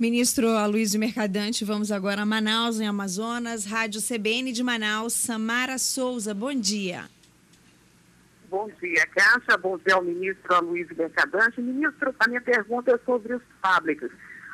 Ministro Aloysio Mercadante, vamos agora a Manaus, em Amazonas, Rádio CBN de Manaus, Samara Souza, bom dia. Bom dia, Cássia. bom dia ao ministro Aloysio Mercadante. Ministro, a minha pergunta é sobre os fábricas.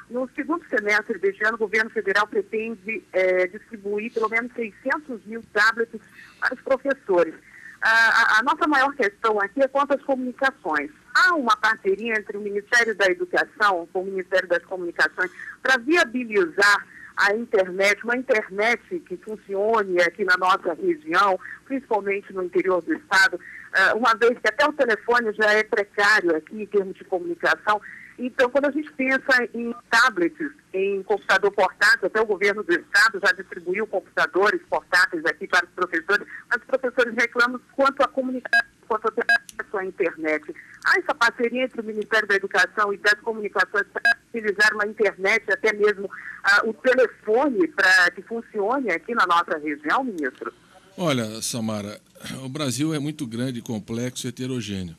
No segundo semestre deste ano, o governo federal pretende é, distribuir pelo menos 600 mil tablets para os professores. A, ah, a, a, nossa maior questão aqui é quanto às comunicações há uma parceria entre o Ministério da Educação com o Ministério das Comunicações para viabilizar a internet, uma internet que funcione aqui na nossa região, principalmente no interior do estado, ah, uma vez que até o telefone já é precário aqui em termos de comunicação. Então, quando a gente pensa em tablets, em computador portátil, até o governo do estado já distribuiu computadores portáteis aqui para os professores, mas os professores reclamam quanto à comunicação, quanto ao acesso à internet. Há essa parceria entre o Ministério da Educação e das Comunicações para utilizar uma internet, até mesmo uh, o telefone, para que funcione aqui na nossa região, ministro? Olha, Samara, o Brasil é muito grande, complexo e heterogêneo.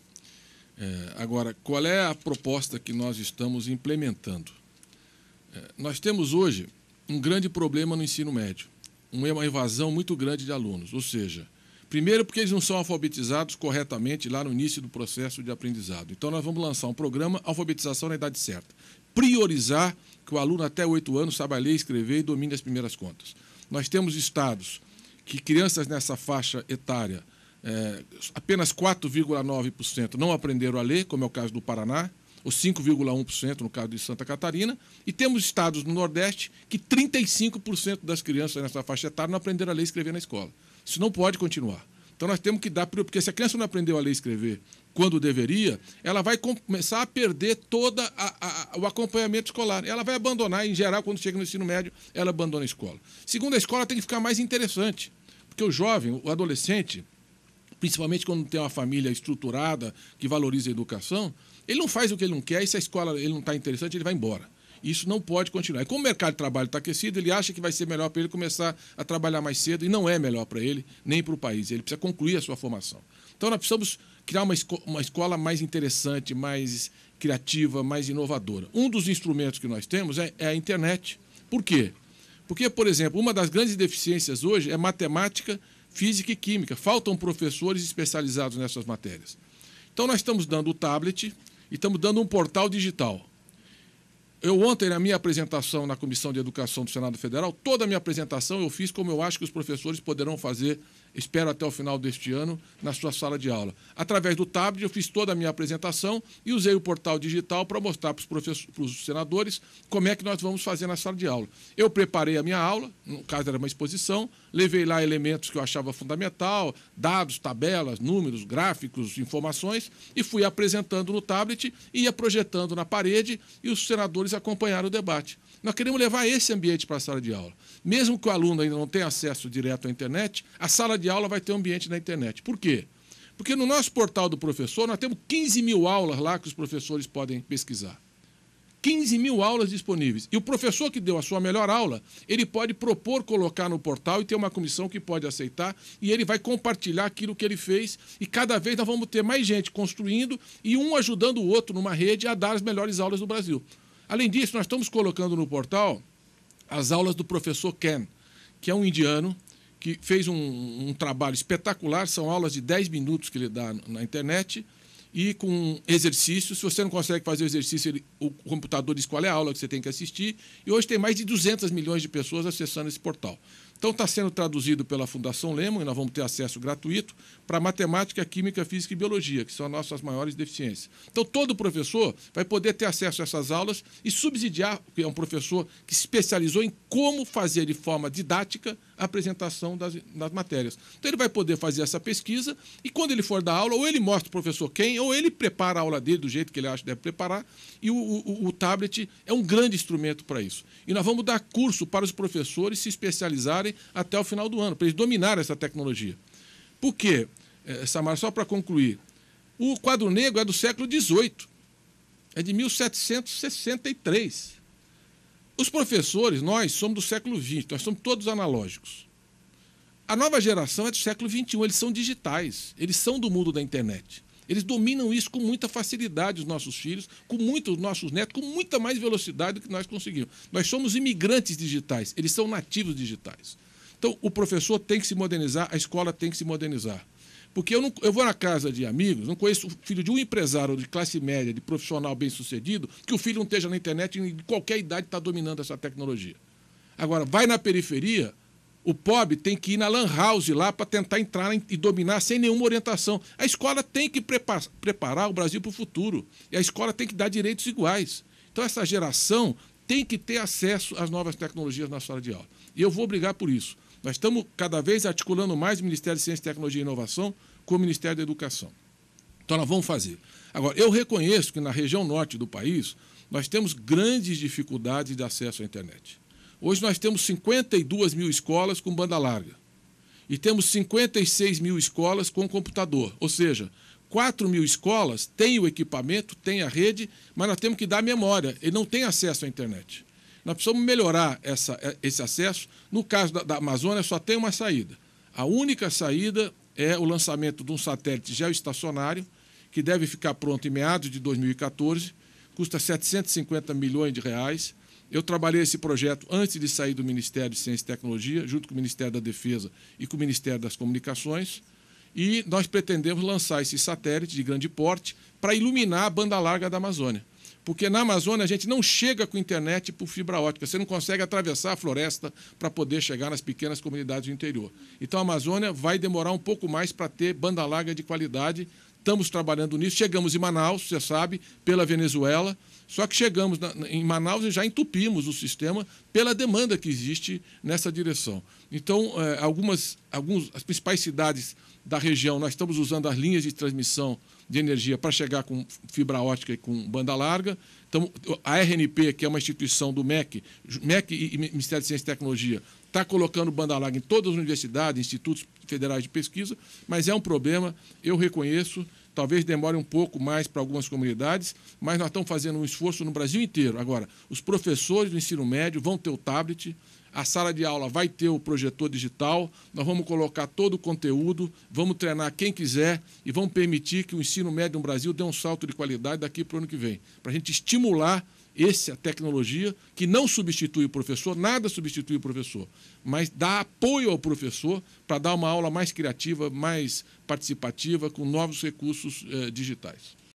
É, agora, qual é a proposta que nós estamos implementando? É, nós temos hoje um grande problema no ensino médio, uma evasão muito grande de alunos, ou seja, Primeiro, porque eles não são alfabetizados corretamente lá no início do processo de aprendizado. Então, nós vamos lançar um programa Alfabetização na Idade Certa. Priorizar que o aluno até 8 anos saiba ler, escrever e domine as primeiras contas. Nós temos estados que crianças nessa faixa etária, é, apenas 4,9% não aprenderam a ler, como é o caso do Paraná, ou 5,1% no caso de Santa Catarina, e temos estados no Nordeste que 35% das crianças nessa faixa etária não aprenderam a ler e escrever na escola. Isso não pode continuar. Então nós temos que dar, porque se a criança não aprendeu a ler e escrever quando deveria, ela vai começar a perder todo o acompanhamento escolar. Ela vai abandonar, em geral, quando chega no ensino médio, ela abandona a escola. Segundo, a escola tem que ficar mais interessante, porque o jovem, o adolescente, principalmente quando tem uma família estruturada, que valoriza a educação, ele não faz o que ele não quer e se a escola ele não está interessante, ele vai embora. Isso não pode continuar. E como o mercado de trabalho está aquecido, ele acha que vai ser melhor para ele começar a trabalhar mais cedo e não é melhor para ele nem para o país. Ele precisa concluir a sua formação. Então nós precisamos criar uma, esco uma escola mais interessante, mais criativa, mais inovadora. Um dos instrumentos que nós temos é, é a internet. Por quê? Porque, por exemplo, uma das grandes deficiências hoje é matemática, física e química. Faltam professores especializados nessas matérias. Então, nós estamos dando o tablet e estamos dando um portal digital. Eu ontem, na minha apresentação na Comissão de Educação do Senado Federal, toda a minha apresentação eu fiz como eu acho que os professores poderão fazer, espero até o final deste ano, na sua sala de aula. Através do tablet, eu fiz toda a minha apresentação e usei o portal digital para mostrar para os, para os senadores como é que nós vamos fazer na sala de aula. Eu preparei a minha aula, no caso era uma exposição, levei lá elementos que eu achava fundamental, dados, tabelas, números, gráficos, informações, e fui apresentando no tablet, ia projetando na parede e os senadores acompanharam o debate. Nós queremos levar esse ambiente para a sala de aula. Mesmo que o aluno ainda não tenha acesso direto à internet, a sala de aula vai ter um ambiente na internet. Por quê? Porque no nosso portal do professor, nós temos 15 mil aulas lá que os professores podem pesquisar. 15 mil aulas disponíveis. E o professor que deu a sua melhor aula, ele pode propor colocar no portal e ter uma comissão que pode aceitar e ele vai compartilhar aquilo que ele fez. E cada vez nós vamos ter mais gente construindo e um ajudando o outro numa rede a dar as melhores aulas do Brasil. Além disso, nós estamos colocando no portal as aulas do professor Ken, que é um indiano que fez um, um trabalho espetacular. São aulas de 10 minutos que ele dá na internet e com exercícios. Se você não consegue fazer o exercício, ele, o computador diz qual é a aula que você tem que assistir. E hoje tem mais de 200 milhões de pessoas acessando esse portal. Então está sendo traduzido pela Fundação Lemon, e nós vamos ter acesso gratuito para matemática, química, física e biologia, que são as nossas maiores deficiências. Então todo professor vai poder ter acesso a essas aulas e subsidiar, que é um professor que se especializou em como fazer de forma didática a apresentação das, das matérias. Então ele vai poder fazer essa pesquisa e quando ele for dar aula, ou ele mostra o professor quem, ou ele prepara a aula dele do jeito que ele acha que deve preparar, e o, o, o tablet é um grande instrumento para isso. E nós vamos dar curso para os professores se especializarem até o final do ano, para eles dominarem essa tecnologia. Por quê, é, Samar, só para concluir, o quadro negro é do século XVIII, é de 1763. Os professores, nós somos do século XX, nós somos todos analógicos. A nova geração é do século XXI, eles são digitais, eles são do mundo da internet. Eles dominam isso com muita facilidade, os nossos filhos, com muitos nossos netos, com muita mais velocidade do que nós conseguimos. Nós somos imigrantes digitais, eles são nativos digitais. Então, o professor tem que se modernizar, a escola tem que se modernizar. Porque eu, não, eu vou na casa de amigos, não conheço o filho de um empresário de classe média, de profissional bem sucedido, que o filho não esteja na internet e de qualquer idade está dominando essa tecnologia. Agora, vai na periferia, o pobre tem que ir na Lan House lá para tentar entrar e dominar sem nenhuma orientação. A escola tem que preparar o Brasil para o futuro. E a escola tem que dar direitos iguais. Então, essa geração tem que ter acesso às novas tecnologias na sala de aula. E eu vou brigar por isso. Nós estamos cada vez articulando mais o Ministério de Ciência, Tecnologia e Inovação com o Ministério da Educação. Então, nós vamos fazer. Agora, eu reconheço que na região norte do país, nós temos grandes dificuldades de acesso à internet. Hoje nós temos 52 mil escolas com banda larga. E temos 56 mil escolas com computador. Ou seja, 4 mil escolas têm o equipamento, têm a rede, mas nós temos que dar memória. Ele não tem acesso à internet. Nós precisamos melhorar essa, é, esse acesso. No caso da, da Amazônia, só tem uma saída. A única saída é o lançamento de um satélite geoestacionário, que deve ficar pronto em meados de 2014, custa 750 milhões de reais. Eu trabalhei esse projeto antes de sair do Ministério de Ciência e Tecnologia, junto com o Ministério da Defesa e com o Ministério das Comunicações. E nós pretendemos lançar esse satélite de grande porte para iluminar a banda larga da Amazônia. Porque na Amazônia a gente não chega com internet por fibra ótica, você não consegue atravessar a floresta para poder chegar nas pequenas comunidades do interior. Então a Amazônia vai demorar um pouco mais para ter banda larga de qualidade. Estamos trabalhando nisso. Chegamos em Manaus, você sabe, pela Venezuela. Só que chegamos na, em Manaus e já entupimos o sistema pela demanda que existe nessa direção. Então, eh, algumas, alguns, as principais cidades da região, nós estamos usando as linhas de transmissão de energia para chegar com fibra ótica e com banda larga. Então, a RNP, que é uma instituição do MEC, MEC e Ministério de Ciência e Tecnologia, está colocando banda larga em todas as universidades, institutos federais de pesquisa, mas é um problema, eu reconheço, Talvez demore um pouco mais para algumas comunidades, mas nós estamos fazendo um esforço no Brasil inteiro. Agora, os professores do ensino médio vão ter o tablet, a sala de aula vai ter o projetor digital, nós vamos colocar todo o conteúdo, vamos treinar quem quiser e vamos permitir que o ensino médio no Brasil dê um salto de qualidade daqui para o ano que vem, para a gente estimular essa é a tecnologia que não substitui o professor, nada substitui o professor, mas dá apoio ao professor para dar uma aula mais criativa, mais participativa, com novos recursos eh, digitais.